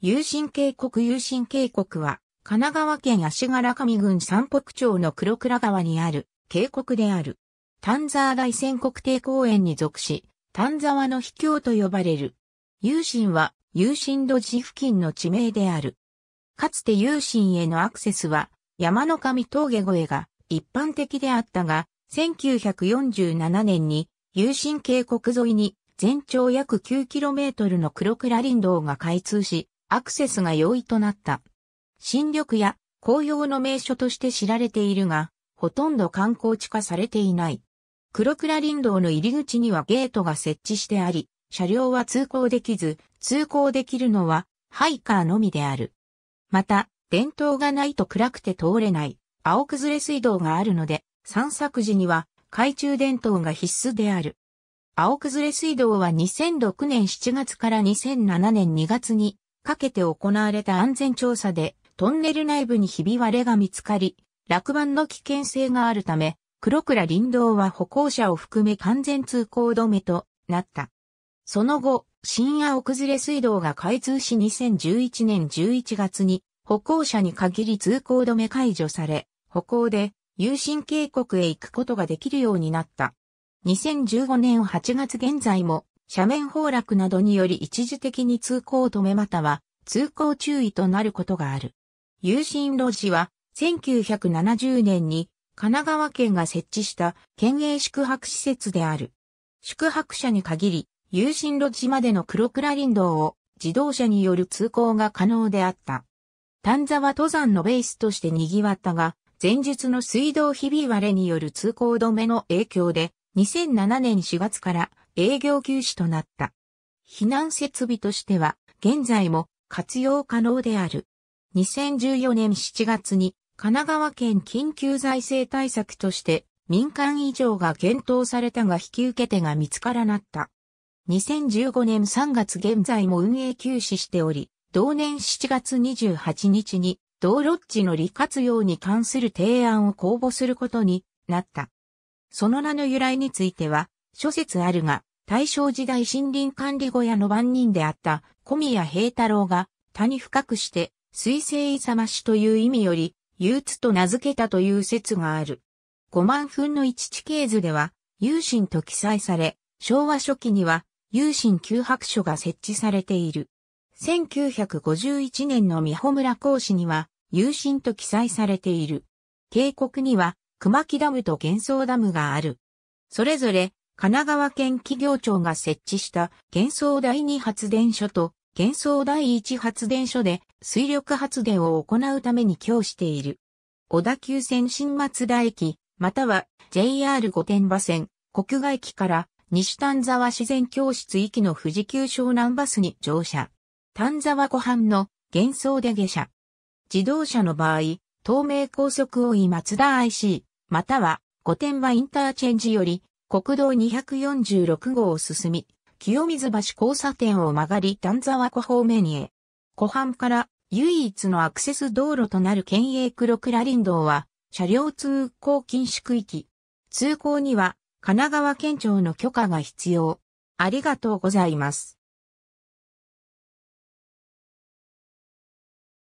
有神渓谷有神渓谷は、神奈川県足柄上郡三北町の黒倉川にある渓谷である。丹沢大仙国定公園に属し、丹沢の秘境と呼ばれる。有神は、有神土地付近の地名である。かつて有神へのアクセスは、山の神峠越えが一般的であったが、1947年に、有神渓谷沿いに全長約 9km の黒倉林道が開通し、アクセスが容易となった。新緑や紅葉の名所として知られているが、ほとんど観光地化されていない。黒倉林道の入り口にはゲートが設置してあり、車両は通行できず、通行できるのはハイカーのみである。また、電灯がないと暗くて通れない青崩れ水道があるので、散策時には懐中電灯が必須である。青崩れ水道は2006年7月から2007年2月にかけて行われた安全調査で、トンネル内部にひび割れが見つかり、落盤の危険性があるため、黒倉林道は歩行者を含め完全通行止めとなった。その後、深夜奥崩れ水道が開通し2011年11月に歩行者に限り通行止め解除され、歩行で有神渓谷へ行くことができるようになった。2015年8月現在も斜面崩落などにより一時的に通行止めまたは通行注意となることがある。有心路地は1970年に神奈川県が設置した県営宿泊施設である。宿泊者に限り、有心路地までの黒倉林道を自動車による通行が可能であった。丹沢登山のベースとして賑わったが、前述の水道ひび割れによる通行止めの影響で、2007年4月から営業休止となった。避難設備としては現在も活用可能である。2014年7月に神奈川県緊急財政対策として民間以上が検討されたが引き受け手が見つからなった。2015年3月現在も運営休止しており、同年7月28日に道路地の利活用に関する提案を公募することになった。その名の由来については諸説あるが、大正時代森林管理小屋の番人であった小宮平太郎が他に深くして水星勇ましという意味より憂鬱と名付けたという説がある。五万分の一地形図では、有心と記載され、昭和初期には、有心旧白書が設置されている。1951年の三穂村講師には、有心と記載されている。渓谷には、熊木ダムと幻想ダムがある。それぞれ、神奈川県企業庁が設置した幻想第2発電所と幻想第1発電所で水力発電を行うために供している。小田急線新松田駅、または JR 御殿場線、国外駅から西丹沢自然教室行きの富士急湘南バスに乗車。丹沢湖畔の幻想で下車。自動車の場合、東名高速を井松田 IC、または御殿場インターチェンジより国道246号を進み、清水橋交差点を曲がり丹沢湖方面へ。湖畔から唯一のアクセス道路となる県営黒倉林道は、車両通行禁止区域。通行には、神奈川県庁の許可が必要。ありがとうございます。